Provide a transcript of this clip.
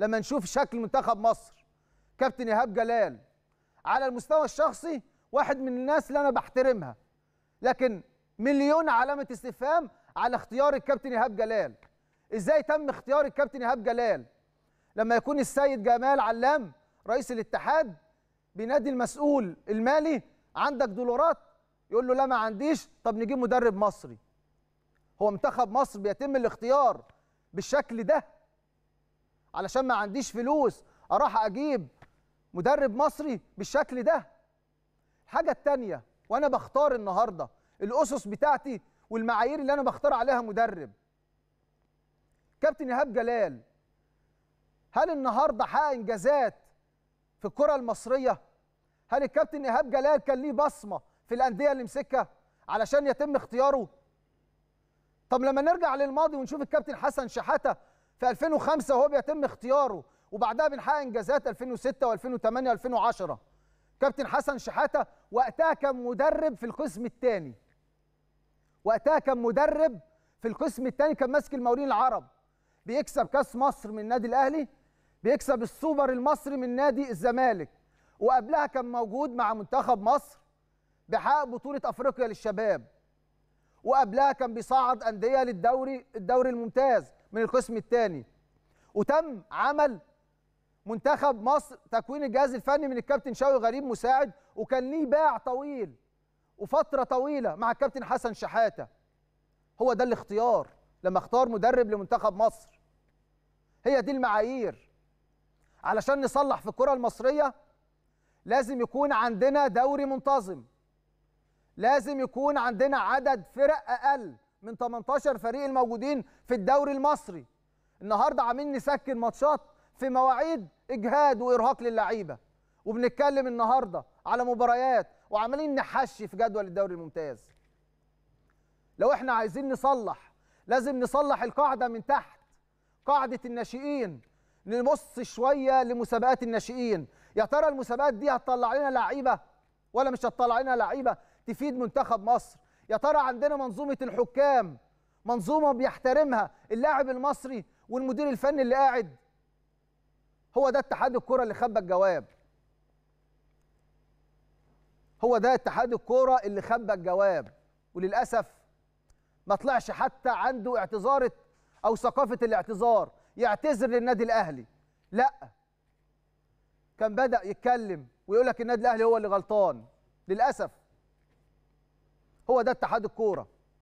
لما نشوف شكل منتخب مصر كابتن ايهاب جلال على المستوى الشخصي واحد من الناس اللي انا بحترمها لكن مليون علامه استفهام على اختيار الكابتن ايهاب جلال ازاي تم اختيار الكابتن ايهاب جلال لما يكون السيد جمال علام رئيس الاتحاد بينادي المسؤول المالي عندك دولارات يقول له لا ما عنديش طب نجيب مدرب مصري هو منتخب مصر بيتم الاختيار بالشكل ده علشان ما عنديش فلوس اروح اجيب مدرب مصري بالشكل ده الحاجه الثانيه وانا بختار النهارده الاسس بتاعتي والمعايير اللي انا بختار عليها مدرب كابتن ايهاب جلال هل النهارده حقق انجازات في الكره المصريه هل الكابتن ايهاب جلال كان ليه بصمه في الانديه اللي مسكها علشان يتم اختياره طب لما نرجع للماضي ونشوف الكابتن حسن شحاته في 2005 وهو بيتم اختياره وبعدها بنحقق انجازات 2006 و2008 و2010 كابتن حسن شحاته وقتها كان مدرب في القسم الثاني وقتها كان مدرب في القسم الثاني كان ماسك المقاولين العرب بيكسب كاس مصر من النادي الاهلي بيكسب السوبر المصري من نادي الزمالك وقبلها كان موجود مع منتخب مصر بحقق بطوله افريقيا للشباب وقبلها كان بيصعد انديه للدوري الدوري الممتاز من القسم الثاني وتم عمل منتخب مصر تكوين الجهاز الفني من الكابتن شوقي غريب مساعد وكان ليه باع طويل وفتره طويله مع الكابتن حسن شحاته هو ده الاختيار لما اختار مدرب لمنتخب مصر هي دي المعايير علشان نصلح في الكره المصريه لازم يكون عندنا دوري منتظم لازم يكون عندنا عدد فرق اقل من 18 فريق الموجودين في الدوري المصري النهارده عاملين نسكن ماتشات في مواعيد اجهاد وارهاق للعيبه وبنتكلم النهارده على مباريات وعمالين نحشي في جدول الدوري الممتاز لو احنا عايزين نصلح لازم نصلح القاعده من تحت قاعده الناشئين نبص شويه لمسابقات الناشئين يا ترى المسابقات دي هتطلع لنا لعيبه ولا مش هتطلع لنا لعيبه تفيد منتخب مصر يا ترى عندنا منظومه الحكام منظومه بيحترمها اللاعب المصري والمدير الفني اللي قاعد هو ده اتحاد الكره اللي خبى الجواب هو ده اتحاد الكوره اللي خبى الجواب وللاسف ما طلعش حتى عنده اعتذارة او ثقافه الاعتذار يعتذر للنادي الاهلي لا كان بدا يتكلم ويقول لك النادي الاهلي هو اللي غلطان للاسف هو ده اتحاد الكوره